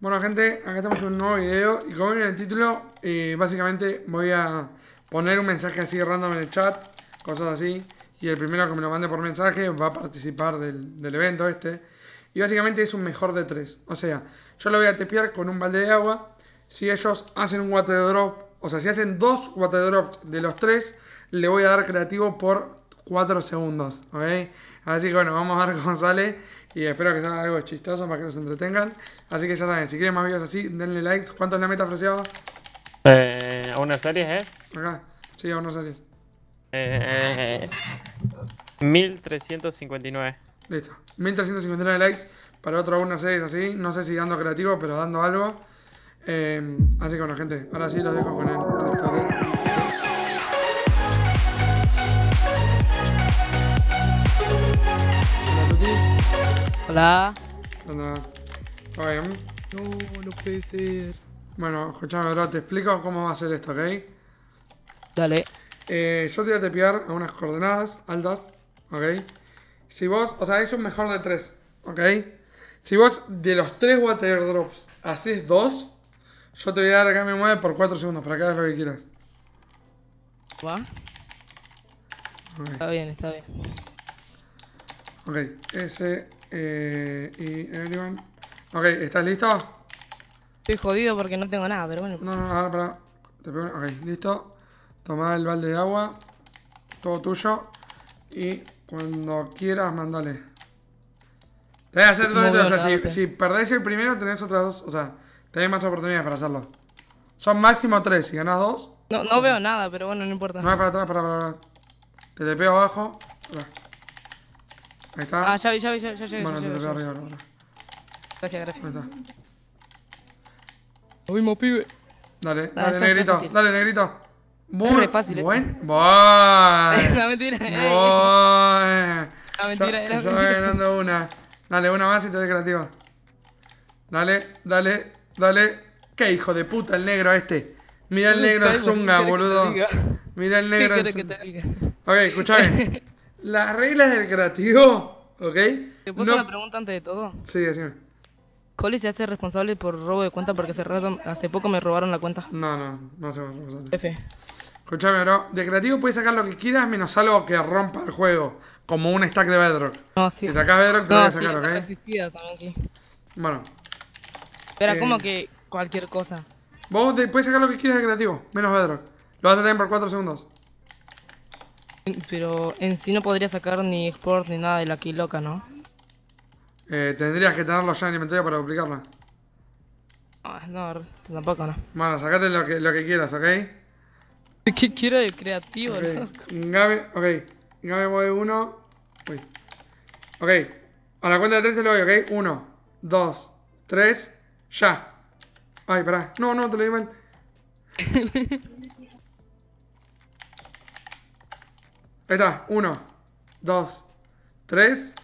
Bueno gente, acá estamos en un nuevo video y como en el título, eh, básicamente voy a poner un mensaje así random en el chat, cosas así, y el primero que me lo mande por mensaje va a participar del, evento este. Y básicamente es un mejor de tres, o sea, yo lo voy a tepear con un balde de agua, si ellos hacen un water drop, o sea, si hacen dos water drops de los tres, le voy a dar creativo por 4 segundos, okay Así que bueno, vamos a ver cómo sale. Y espero que sea algo chistoso para que nos entretengan. Así que ya saben, si quieren más videos así, denle likes. ¿Cuánto es la meta, Fraseado? Eh, a una serie es. Acá, sí, a una serie. Eh, 1359. Listo, 1359 likes para otro una serie así. No sé si dando creativo, pero dando algo. Eh, así que bueno, gente, ahora sí los dejo con él. Hola. Hola. bien? No, no puede ser. Bueno, escuchame, ahora te explico cómo va a ser esto, ¿ok? Dale. Eh, yo te voy a tepear a unas coordenadas altas, ¿ok? Si vos, o sea, es mejor de tres, ¿ok? Si vos de los tres water drops haces dos, yo te voy a dar acá mi mueve por cuatro segundos, para que hagas lo que quieras. ¿Va? Está bien, está bien. Ok, ese eh, y everyone. Ok, ¿estás listo? Estoy jodido porque no tengo nada, pero bueno. No, no, ahora para. Te Ok, listo. Toma el balde de agua. Todo tuyo. Y cuando quieras, mandale. a hacer dos hacer O sea, si, si, perdés el primero, tenés otras dos. O sea, tenés más oportunidades para hacerlo. Son máximo tres. Si ganás dos. No, no veo nada, pero bueno, no importa. No, para atrás, para, para, Te pego abajo. Ahí está. Ah, ya vi, ya vi, ya, Gracias, gracias. Lo mismo, pibe. Dale, dale, negrito, dale, negrito. Muy fácil, buen. Eh. Buen. mentira. Eh. Buen. Eh, mentira, ganando una. Dale, una más y te doy creativa. Dale, dale, dale. Qué hijo de puta el negro este. Mira el negro zunga, boludo. Mira el negro zunga. Ok, escuchame. Las reglas del creativo, ¿ok? ¿Te puedo no... pregunta antes de todo? Sí, decime. ¿Coli se hace responsable por robo de cuenta porque cerraron, hace poco me robaron la cuenta? No, no, no se va a responsable. Jefe. Escuchame, bro. De creativo puedes sacar lo que quieras menos algo que rompa el juego. Como un stack de Bedrock. No, sí. Si sacas Bedrock, te no, voy a sacar, sí, ¿ok? Asistida, también, sí. Bueno. Pero como eh. que cualquier cosa. Vos te puedes sacar lo que quieras de creativo, menos Bedrock. Lo vas a tener por 4 segundos. Pero en sí no podría sacar ni sport ni nada de la loca, ¿no? Eh, tendrías que tenerlo ya en inventario para duplicarla. Ah, no, tampoco no. Bueno, sacate lo que, lo que quieras, ¿ok? ¿Qué quiero de creativo, okay. gabe ok. Gabe, voy uno. Uy. Ok. A la cuenta de tres te lo doy, ¿ok? Uno, dos, tres, ya. Ay, pará. No, no, te lo di mal. Ahí está, uno, dos, tres,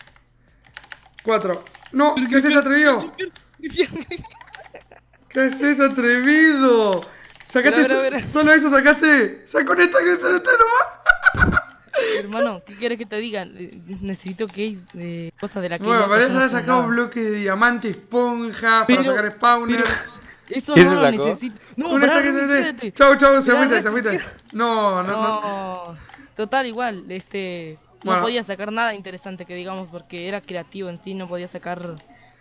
cuatro. ¡No! ¿Qué seas atrevido? ¿Qué seas atrevido? Sacaste solo eso, sacaste. Sacó esta que está nomás. Hermano, ¿qué quieres que te diga? Eh, necesito que de eh, cosas de la que. Bueno, para eso le sacado bloques de diamante, esponja, para sacar spawner. Eso, no lo necesito. No, no. Chau, chau, se agüita, se agüita. no, no. no. Total, igual, este. No podía sacar nada interesante que digamos porque era creativo en sí, no podía sacar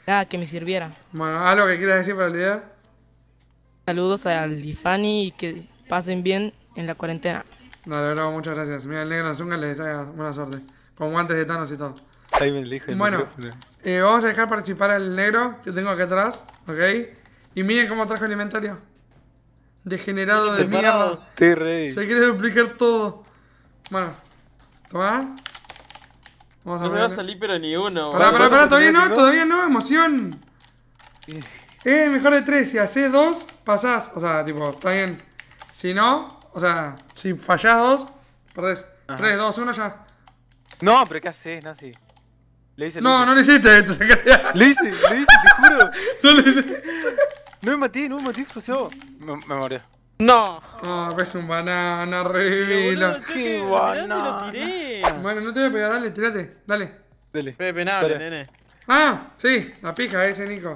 nada que me sirviera. Bueno, ¿algo que quieras decir para el video? Saludos al Ifani y que pasen bien en la cuarentena. Dale, verdad, muchas gracias. Mira, el negro Zunga les desea buena suerte. Con guantes de Thanos y todo. Ahí me elijo Bueno, eh, vamos a dejar participar al negro que tengo aquí atrás, ¿ok? Y miren cómo trajo el inventario. Degenerado de mierda. Se quiere duplicar todo. Bueno, toma. Vamos a no me va a salir, pero ni uno. Pará, pará, pará, todavía no, todavía no, emoción. Eh. eh, mejor de tres. Si haces dos, pasás. O sea, tipo, está bien. Si no, o sea, si fallás dos, perdés. Ajá. Tres, dos, uno ya. No, pero ¿qué haces, Nazi? Le hice, no, no lo hiciste, te sacaría. Le hice, le hice, te juro. no lo hice. No me maté, no me maté, yo. Me, me morí. No. Ah, oh, es un banana, revivilo. Qué banana. Bueno, no te voy a pegar, dale, tirate, dale. Dale. Pepe penable, nene. Ah, sí, la pija ese, Nico.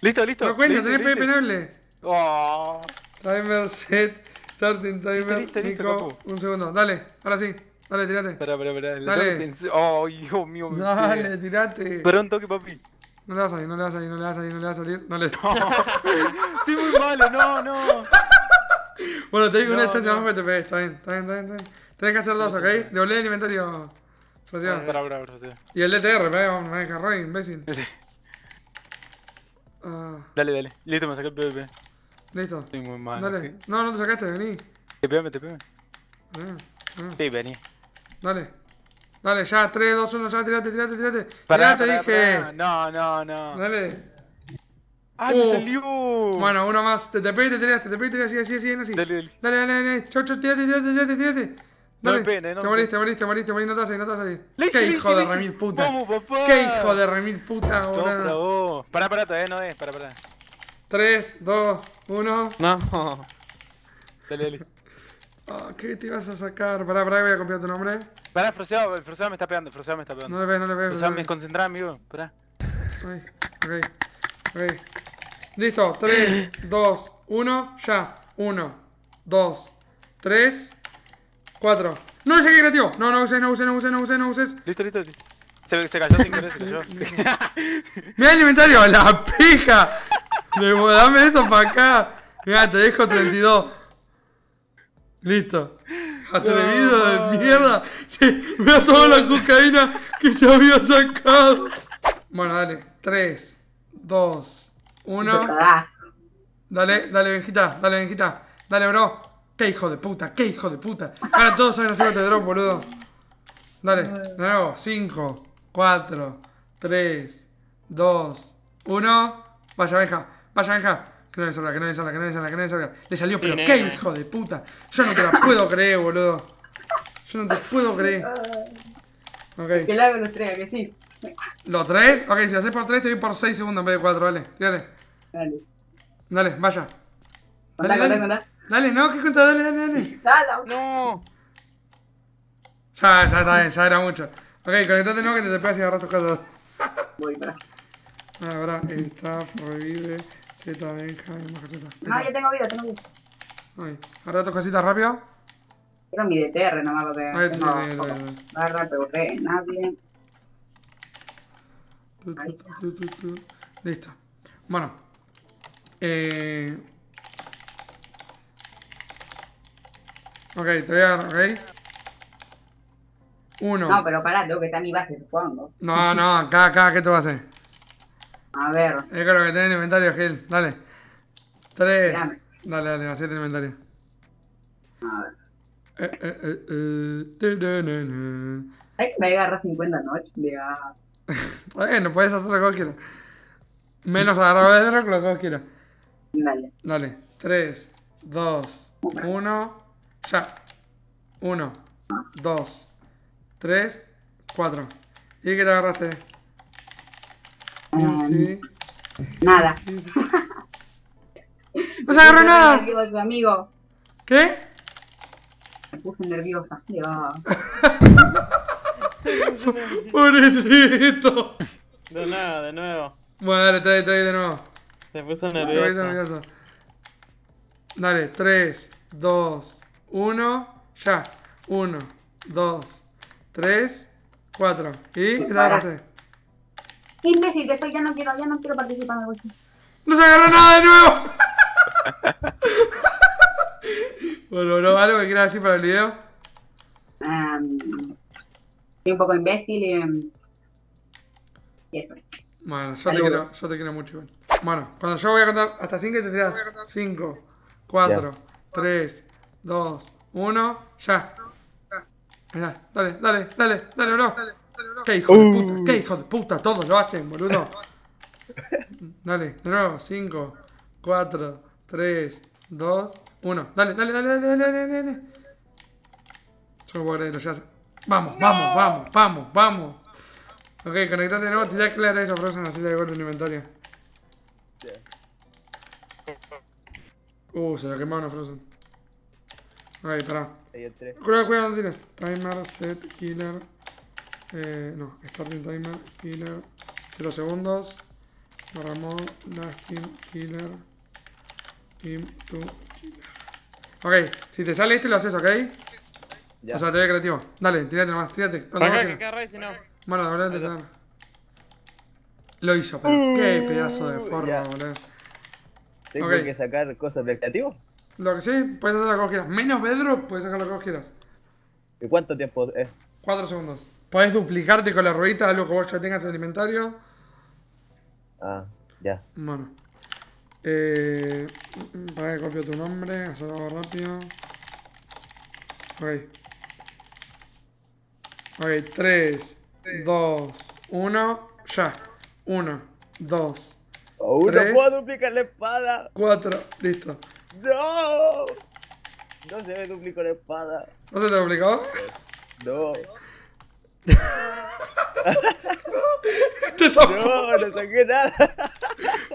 Listo, listo. No cuento, tenés Pepe penable. Oh. Timer set, starting timer. Listo, listo, Nico, un segundo, dale, ahora sí. Dale, tirate. Espera, espera, espera. Dale. Oh, Dios mío. Dale, tirate. Pronto que papi. No le vas a salir, no le vas a salir, no le vas a salir, no le vas a salir. No le... muy malo, no, no. Bueno, te digo una distancia más PTP, está bien, está bien, está bien. Tenés que hacer dos, ¿ok? Doble el inventario. Ah, y el DTR, me deja imbécil. Ah. Dale, dale. Listo, me saqué el PvP. Listo. Estoy muy mal. Dale. No, no te sacaste, vení. Tepeame, tepeame. Sí, vení. Dale. Dale, ya, 3, 2, 1, ya, tirate, tirate, tirate. Pará, tirate, dije. No, no, no. Dale. ¡Ah, me oh. salió! Bueno, uno más. Te te te tiras, te te tiras, así, así, así, así. Dale, dale. Dale, dale, dale. Chau, chau, tirate, tirate, tirate, tirate. Dale. Eh, no pene, no. Te moriste, te moriste, te moriste, moriste, no estás haces, no estás ahí. ¡Qué hijo de remil puta! ¡Vamos, papá! ¡Qué hijo de remil puta, boludo! para, para, todavía no es, pará, pará. 3, 2, 1. No. Dale, dale. Ah, ¿Qué te ibas a sacar? Pará, pará, voy a copiar tu nombre. Pará, Froseado, froseo me está pegando, el me está pegando. No le ve, no le veo. Froseado me concentra, amigo. Pará. Ay, ok, ok. Listo, 3, 2, 1, ya. 1, 2, 3, 4. No sé qué creativo. No, no uses, no uses, no uses, no uses, no uses. Listo, listo, listo. Se, se cayó sin querer, se cayó. Mira el inventario, la pija. Dame eso para acá. Mira, te dejo 32. Listo. Atrevido no. de mierda. Sí, veo toda la cocaína que se había sacado. Bueno, dale. 3, 2, uno. Dale, dale, Benjita, dale, Benjita. Dale, bro. Qué hijo de puta, qué hijo de puta. Ahora todos saben hacer este drop, boludo. Dale, de nuevo. Cinco, cuatro, tres, dos, uno. Vaya, Benja, vaya, Benja. Que no le salga, que no le salga, que no le salga, que no le salga. Le salió, pero qué hijo de puta. Yo no te la puedo creer, boludo. Yo no te puedo creer. Okay. Que lave los tres, que sí. ¿Los tres? Ok, si lo haces por tres, te doy por seis segundos en vez de cuatro. vale. Tírale. Dale. Dale, vaya. Dale, dale, dale. Dale, no, que contra, dale, dale, dale. No. Ya, ya está bien, ya era mucho. Ok, conectate no que te pegas y agarras tus dos. Voy, pará. Ah, pará, está, revive, Z, Benja, y más caseta. Ah, no, ya tengo vida, tengo vida. Ay, agarra tus cositas, rápido. Era mi DTR nomás porque. Ahí está, no. Agarra, pero re, nadie. Listo. Bueno. Eh... Ok, te voy a agarrar, ok. Uno. No, pero pará, tengo que estar mi base, supongo. No, no, acá, acá, ¿qué tú vas a hacer? A ver. Es con lo que tenés en inventario, Gil. Dale. Tres. Dame. Dale, dale, vacíate el inventario. A ver. Eh, eh, eh, eh Ay, me agarrar 50 noches, Bueno, puedes hacer lo que quieras. Menos agarrar el lo que vos quieras. Dale. Dale. 3, 2, 1. Ya. 1, 2, 3, 4. ¿Y qué te agarraste? Um, sí. Nada. Sí, sí. ¡No se agarró nada! Tu amigo. ¿Qué? Me puse nerviosa. Pobrecito. De nada, de nuevo. Bueno, dale, te doy de nuevo. Se puso nervioso. Dale, 3, 2, 1, ya. 1, 2, 3, 4. Y agarraste. Imbécil, estoy, ya no quiero, ya no quiero participar. ¡No se agarró nada de nuevo! bueno, ¿no? ¿algo que quieras decir para el video? soy un poco imbécil em, y... Um, y Bueno, yo te, quiero, yo te quiero mucho, igual. Bueno, cuando yo voy a contar hasta 5 y te tiras 5, 4, 3, 2, 1, ya. dale, dale, dale, dale, bro. Qué hijo de puta, qué hijo de puta, todos lo hacen, boludo. Dale, de nuevo, 5, 4, 3, 2, 1. Dale, dale, dale, dale, dale, dale. Yo no puedo creerlo, ya Vamos, vamos, vamos, vamos, vamos. Ok, conectate de nuevo, tirá clara eso, Frozen, así le devuelvo el inventario. Uh, se la quemaron a Frozen. Ahí, pará. Cuidado, cuidado, no tienes. Timer, set, killer. Eh, no, starting timer, killer. 0 segundos. Ramón, lasting, killer. Team to, killer. Ok, si te sale este lo haces, ¿ok? Ya. O sea, te ve creativo. Dale, tírate nomás, tírate. Para que quede si no. Bueno, de verdad Lo hizo, pero uh, qué pedazo de forma, boludo. Tengo que sacar cosas del creativo. Lo que sí, puedes hacer lo que quieras. Menos bedro, puedes sacar lo que quieras. ¿Y cuánto tiempo es? 4 segundos. Podés duplicarte con la ruedita algo que vos ya tengas en el inventario. Ah, ya. Bueno. Eh, para que copio tu nombre, hacerlo rápido. Ok. Ok, 3, 2, 1, ya. 1, 2, no uno, puedo duplicar la espada. Cuatro, listo. ¡No! No se me duplicó la espada. ¿No se te duplicó? No. no, no saqué nada.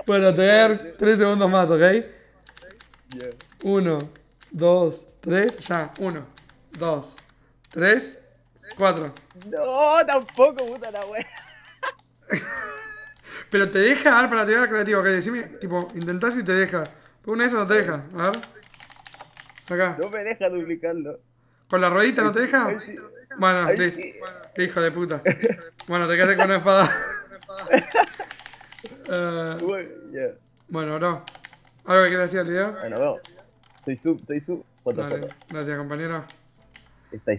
bueno, te voy a dar tres segundos más, ¿ok? Uno, dos, tres, ya. Uno, dos, tres, cuatro. No, tampoco, puta la wea. Pero te deja, a para tirar creativo, ok, decime, tipo, intentás y te deja. Pero una de no te deja, a ver. No me deja duplicarlo. ¿Con la ruedita no te deja? Bueno, sí. qué hijo de puta. bueno, te quedaste con una espada. Eh, bueno, no, bueno, ¿Algo que quieras decir al video? Bueno, veo. Soy sub, soy sub. gracias, compañero. Estáis